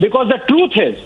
Because the truth is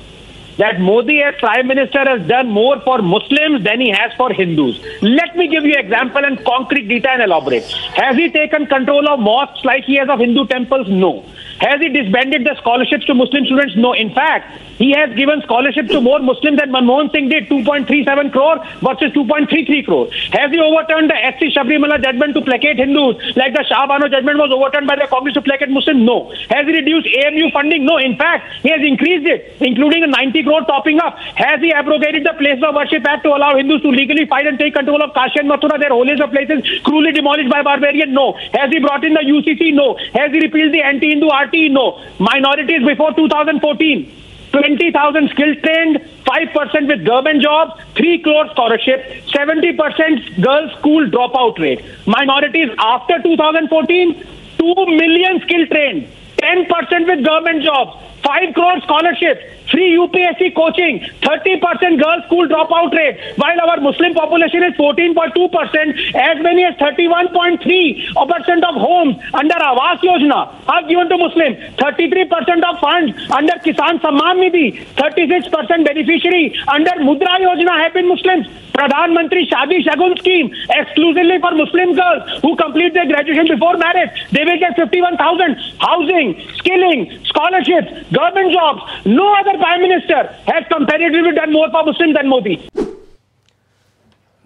that Modi as Prime Minister has done more for Muslims than he has for Hindus. Let me give you example and concrete data and elaborate. Has he taken control of mosques like he has of Hindu temples? No. Has he disbanded the scholarships to Muslim students? No. In fact, he has given scholarship to more Muslims than Manmohan Singh did, 2.37 crore versus 2.33 crore. Has he overturned the SC Shabrimala judgment to placate Hindus, like the Shah Bano judgment was overturned by the Congress to placate Muslims? No. Has he reduced AMU funding? No. In fact, he has increased it, including a 90 crore topping up. Has he abrogated the Place of Worship Act to allow Hindus to legally fight and take control of Kashi and Mathura, their holiest of places, cruelly demolished by barbarians? No. Has he brought in the UCC? No. Has he repealed the anti-Hindu RT? No. Minorities before 2014. 20,000 skilled trained, 5% with government jobs, 3 crore scholarship, 70% girls' school dropout rate. Minorities after 2014, 2 million skilled trained, 10% with government jobs, 5 crore scholarship, free UPSC coaching, 30% girls school dropout rate, while our Muslim population is 14.2%, as many as 31.3% of homes under Awas Yojana are given to Muslim, 33% of funds under Kisan Samman Nidhi, 36% beneficiary under Mudra Yojana have been Muslims. Pradhan Mantri Shadi Shagun scheme exclusively for Muslim girls who complete their graduation before marriage. They will get 51,000. Housing, skilling, scholarships, government jobs. No other prime minister has comparatively done more for Muslims than Modi.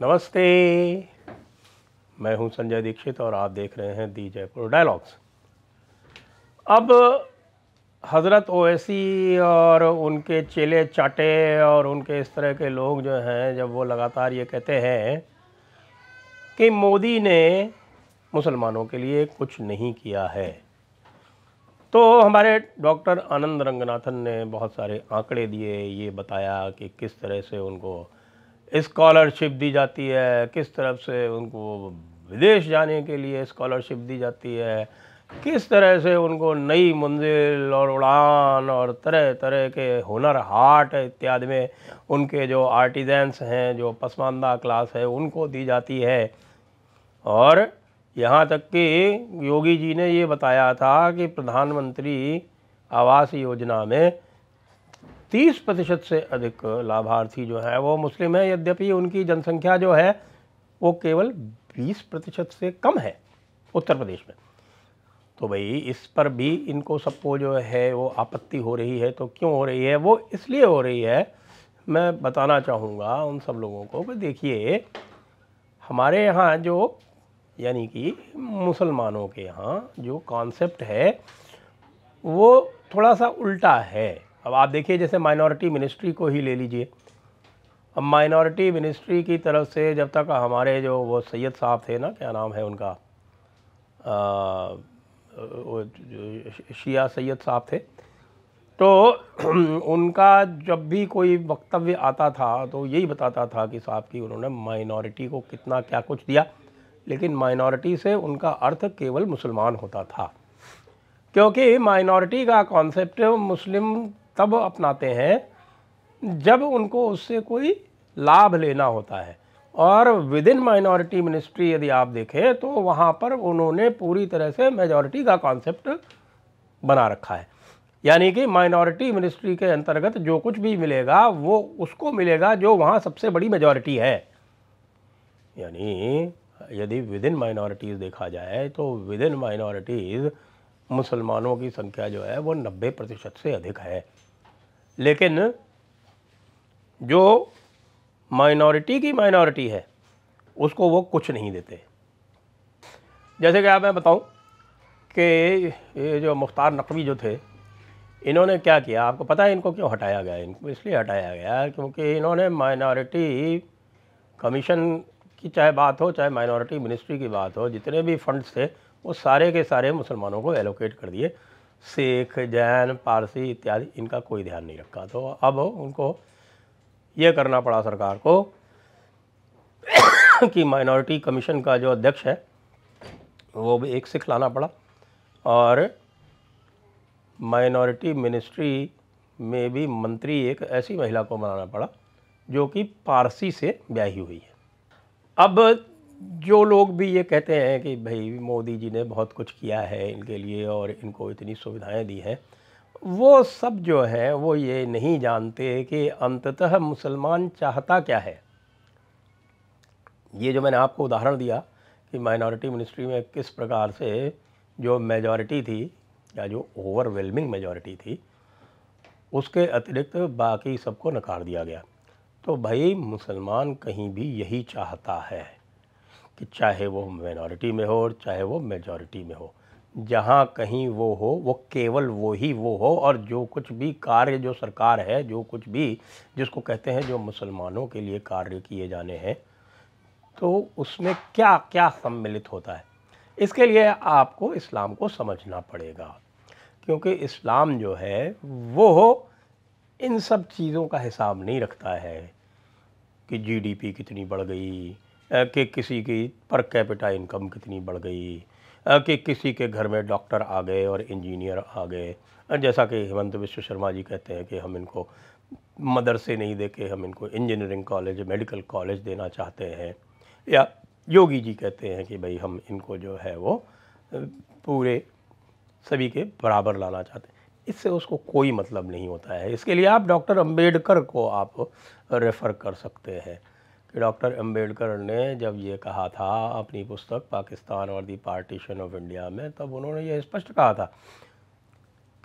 नमस्ते मैं हूं संजय दीक्षित और आप देख रहे हैं दी Jaipur dialogues अब हज़रत ओवैसी और उनके चेले चाटे और उनके इस तरह के लोग जो हैं जब वो लगातार ये कहते हैं कि मोदी ने मुसलमानों के लिए कुछ नहीं किया है तो हमारे डॉक्टर आनंद रंगनाथन ने बहुत सारे आंकड़े दिए ये बताया कि किस तरह से उनको स्कॉलरशिप दी जाती है किस तरफ से उनको विदेश जाने के लिए स्कॉलरशिप दी जाती है किस तरह से उनको नई मंजिल और उड़ान और तरह तरह के हुनर हाट इत्यादि में उनके जो आर्टिजेंस हैं जो पसमानदा क्लास है उनको दी जाती है और यहाँ तक कि योगी जी ने ये बताया था कि प्रधानमंत्री आवास योजना में तीस प्रतिशत से अधिक लाभार्थी जो हैं वो मुस्लिम हैं यद्यपि उनकी जनसंख्या जो है वो केवल बीस प्रतिशत से कम है उत्तर प्रदेश में तो भाई इस पर भी इनको सबको जो है वो आपत्ति हो रही है तो क्यों हो रही है वो इसलिए हो रही है मैं बताना चाहूँगा उन सब लोगों को कि देखिए हमारे यहाँ जो यानी कि मुसलमानों के यहाँ जो कॉन्सेप्ट है वो थोड़ा सा उल्टा है अब आप देखिए जैसे माइनॉरिटी मिनिस्ट्री को ही ले लीजिए अब माइनॉरिटी मिनिस्ट्री की तरफ से जब तक हमारे जो वो सैयद साहब थे ना क्या नाम है उनका आ, शिया सैयद साहब थे तो उनका जब भी कोई वक्तव्य आता था तो यही बताता था कि साहब की उन्होंने माइनॉरिटी को कितना क्या कुछ दिया लेकिन माइनॉरिटी से उनका अर्थ केवल मुसलमान होता था क्योंकि माइनॉरिटी का कॉन्सेप्ट मुस्लिम तब अपनाते हैं जब उनको उससे कोई लाभ लेना होता है और विद इन माइनॉरिटी मिनिस्ट्री यदि आप देखें तो वहाँ पर उन्होंने पूरी तरह से मेजॉरिटी का कॉन्सेप्ट बना रखा है यानी कि माइनॉरिटी मिनिस्ट्री के अंतर्गत जो कुछ भी मिलेगा वो उसको मिलेगा जो वहाँ सबसे बड़ी मेजॉरिटी है यानी यदि विद इन माइनॉरिटीज़ देखा जाए तो विद इन माइनॉरिटीज़ मुसलमानों की संख्या जो है वो नब्बे प्रतिशत से अधिक है लेकिन जो माइनॉरिटी की माइनॉरिटी है उसको वो कुछ नहीं देते जैसे कि आप मैं बताऊं कि ये जो मुख्तार नकवी जो थे इन्होंने क्या किया आपको पता है इनको क्यों हटाया गया इनको इसलिए हटाया गया क्योंकि इन्होंने माइनॉरिटी कमीशन की चाहे बात हो चाहे माइनॉरिटी मिनिस्ट्री की बात हो जितने भी फंड्स थे वो सारे के सारे मुसलमानों को एलोकेट कर दिए सिख जैन पारसी इत्यादि इनका कोई ध्यान नहीं रखा तो अब उनको ये करना पड़ा सरकार को कि माइनॉरिटी कमीशन का जो अध्यक्ष है वो भी एक सिख लाना पड़ा और माइनॉरिटी मिनिस्ट्री में भी मंत्री एक ऐसी महिला को बनाना पड़ा जो कि पारसी से ब्याही हुई है अब जो लोग भी ये कहते हैं कि भाई मोदी जी ने बहुत कुछ किया है इनके लिए और इनको इतनी सुविधाएं दी हैं वो सब जो है वो ये नहीं जानते कि अंततः मुसलमान चाहता क्या है ये जो मैंने आपको उदाहरण दिया कि माइनॉरिटी मिनिस्ट्री में किस प्रकार से जो मेजॉरिटी थी या जो ओवरवेलमिंग मेजॉरिटी थी उसके अतिरिक्त बाकी सबको नकार दिया गया तो भाई मुसलमान कहीं भी यही चाहता है कि चाहे वो माइनॉरिटी में हो और चाहे वो मेजॉरिटी में हो जहाँ कहीं वो हो वो केवल वो ही वो हो और जो कुछ भी कार्य जो सरकार है जो कुछ भी जिसको कहते हैं जो मुसलमानों के लिए कार्य किए जाने हैं तो उसमें क्या क्या सम्मिलित होता है इसके लिए आपको इस्लाम को समझना पड़ेगा क्योंकि इस्लाम जो है वो इन सब चीज़ों का हिसाब नहीं रखता है कि जीडीपी कितनी बढ़ गई कि किसी की पर कैपिटा इनकम कितनी बढ़ गई कि किसी के घर में डॉक्टर आ गए और इंजीनियर आ गए जैसा कि हेमंत विश्व शर्मा जी कहते हैं कि हम इनको मदरसे नहीं दे के हम इनको इंजीनियरिंग कॉलेज मेडिकल कॉलेज देना चाहते हैं या योगी जी कहते हैं कि भाई हम इनको जो है वो पूरे सभी के बराबर लाना चाहते हैं इससे उसको कोई मतलब नहीं होता है इसके लिए आप डॉक्टर अंबेडकर को आप रेफ़र कर सकते हैं कि डॉक्टर अम्बेडकर ने जब ये कहा था अपनी पुस्तक पाकिस्तान और दी पार्टीशन ऑफ इंडिया में तब उन्होंने ये स्पष्ट कहा था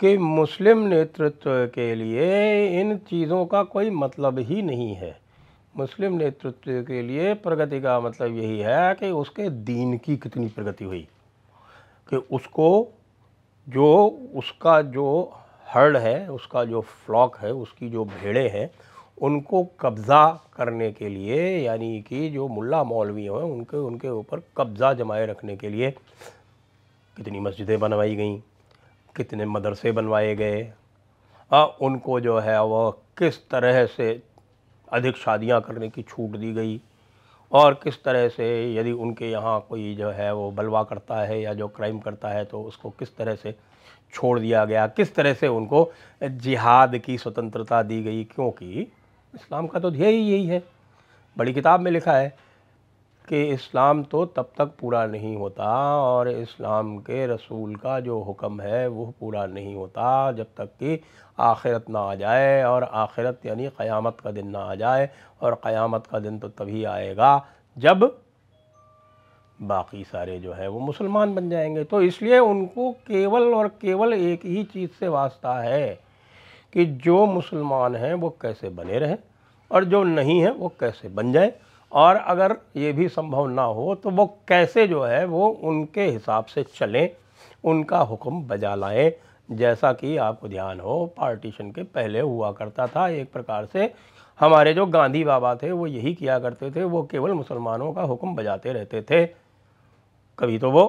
कि मुस्लिम नेतृत्व के लिए इन चीज़ों का कोई मतलब ही नहीं है मुस्लिम नेतृत्व के लिए प्रगति का मतलब यही है कि उसके दीन की कितनी प्रगति हुई कि उसको जो उसका जो हर्ड है उसका जो फ्लॉक है उसकी जो भेड़े हैं उनको कब्ज़ा करने के लिए यानी कि जो मुल्ला मौलवी हैं उनके उनके ऊपर कब्ज़ा जमाए रखने के लिए कितनी मस्जिदें बनवाई गई कितने मदरसे बनवाए गए आ, उनको जो है वह किस तरह से अधिक शादियां करने की छूट दी गई और किस तरह से यदि उनके यहाँ कोई जो है वो बलवा करता है या जो क्राइम करता है तो उसको किस तरह से छोड़ दिया गया किस तरह से उनको जिहाद की स्वतंत्रता दी गई क्योंकि इस्लाम का तो ध्येय ही यही है बड़ी किताब में लिखा है कि इस्लाम तो तब तक पूरा नहीं होता और इस्लाम के रसूल का जो हुक्म है वो पूरा नहीं होता जब तक कि आखिरत ना आ जाए और आखिरत यानी क़यामत का दिन ना आ जाए और क़यामत का दिन तो तभी आएगा जब बाकी सारे जो है वो मुसलमान बन जाएंगे तो इसलिए उनको केवल और केवल एक ही चीज़ से वास्ता है कि जो मुसलमान हैं वो कैसे बने रहें और जो नहीं है वो कैसे बन जाए और अगर ये भी संभव ना हो तो वो कैसे जो है वो उनके हिसाब से चलें उनका हुक्म बजा लाएँ जैसा कि आपको ध्यान हो पार्टीशन के पहले हुआ करता था एक प्रकार से हमारे जो गांधी बाबा थे वो यही किया करते थे वो केवल मुसलमानों का हुक्म बजाते रहते थे कभी तो वो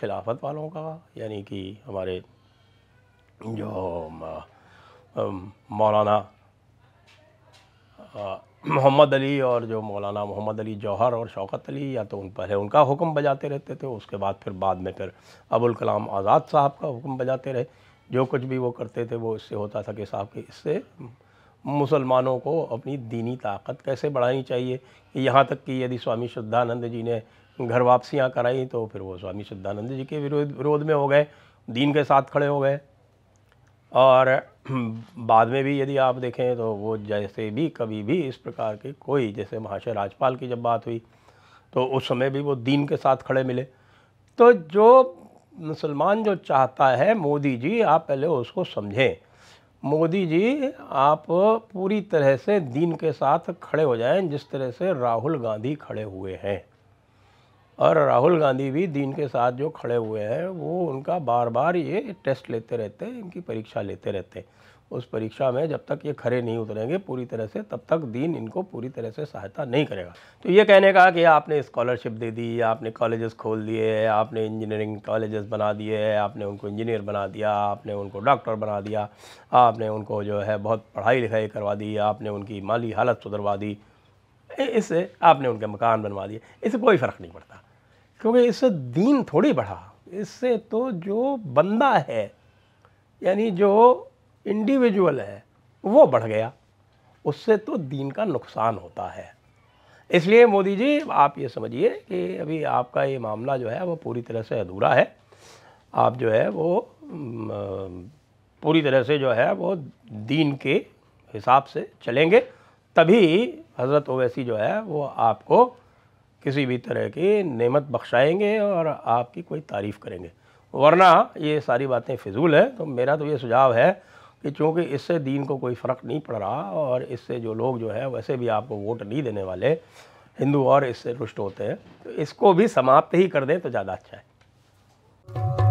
खिलाफत वालों का यानी कि हमारे जो मौलाना मोहम्मद अली और जो मौलाना मोहम्मद अली जौहर और शौकत अली या तो उन पहले उनका हुक्म बजाते रहते थे उसके बाद फिर बाद में फिर अबुल कलाम आज़ाद साहब का हुक्म बजाते रहे जो कुछ भी वो करते थे वो इससे होता था कि साहब के इससे मुसलमानों को अपनी दीनी ताकत कैसे बढ़ानी चाहिए यहाँ तक कि यदि स्वामी शुद्धानंद जी ने घर वापसियाँ कराई तो फिर वो स्वामी शुद्धानंद जी के विरोध विरोध में हो गए दीन के साथ खड़े हो गए और बाद में भी यदि आप देखें तो वो जैसे भी कभी भी इस प्रकार के कोई जैसे महाशय राजपाल की जब बात हुई तो उस समय भी वो दीन के साथ खड़े मिले तो जो मुसलमान जो चाहता है मोदी जी आप पहले उसको समझें मोदी जी आप पूरी तरह से दीन के साथ खड़े हो जाएं जिस तरह से राहुल गांधी खड़े हुए हैं और राहुल गांधी भी दीन के साथ जो खड़े हुए हैं वो उनका बार बार ये टेस्ट लेते रहते हैं इनकी परीक्षा लेते रहते हैं उस परीक्षा में जब तक ये खड़े नहीं उतरेंगे पूरी तरह से तब तक दीन इनको पूरी तरह से सहायता नहीं करेगा तो ये कहने का कि आपने स्कॉलरशिप दे दी आपने कॉलेजेस खोल दिए आपने इंजीनियरिंग कॉलेजेस बना दिए आपने उनको इंजीनियर बना दिया आपने उनको डॉक्टर बना दिया आपने उनको जो है बहुत पढ़ाई लिखाई करवा दी आपने उनकी माली हालत सुधरवा दी इससे आपने उनके मकान बनवा दिए इससे कोई फ़र्क नहीं पड़ता क्योंकि इससे दीन थोड़ी बढ़ा इससे तो जो बंदा है यानी जो इंडिविजुअल है वो बढ़ गया उससे तो दीन का नुकसान होता है इसलिए मोदी जी आप ये समझिए कि अभी आपका ये मामला जो है वो पूरी तरह से अधूरा है आप जो है वो पूरी तरह से जो है वो दीन के हिसाब से चलेंगे तभी हज़रत ओवैसी जो है वो आपको किसी भी तरह की नेमत बख्शाएंगे और आपकी कोई तारीफ़ करेंगे वरना ये सारी बातें फिजूल हैं तो मेरा तो ये सुझाव है कि चूँकि इससे दीन को कोई फ़र्क नहीं पड़ रहा और इससे जो लोग जो है वैसे भी आपको वोट नहीं देने वाले हिंदू और इससे रुष्ट होते हैं तो इसको भी समाप्त ही कर दें तो ज़्यादा अच्छा है